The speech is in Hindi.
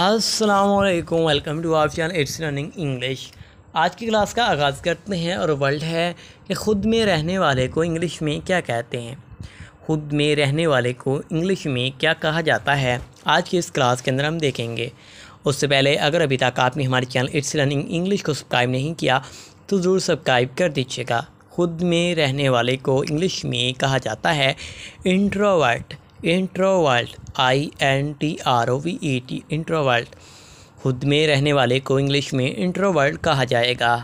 वालेकुम welcome to our channel it's running English आज की क्लास का आगाज़ करते हैं और वर्ल्ड है कि ख़ुद में रहने वाले को इंग्लिश में क्या कहते हैं ख़ुद में रहने वाले को इंग्लिश में क्या कहा जाता है आज की इस क्लास के अंदर हम देखेंगे उससे पहले अगर अभी तक आपने हमारे चैनल इट्स रनिंग इंग्लिश को सब्सक्राइब नहीं किया तो ज़रूर सब्सक्राइब कर दीजिएगा खुद में रहने वाले को इंग्लिश में कहा जाता है introvert introvert I N T R O V E e T introvert खुद में रहने वाले को इंग्लिश में इंट्रोवर्ल्ड कहा जाएगा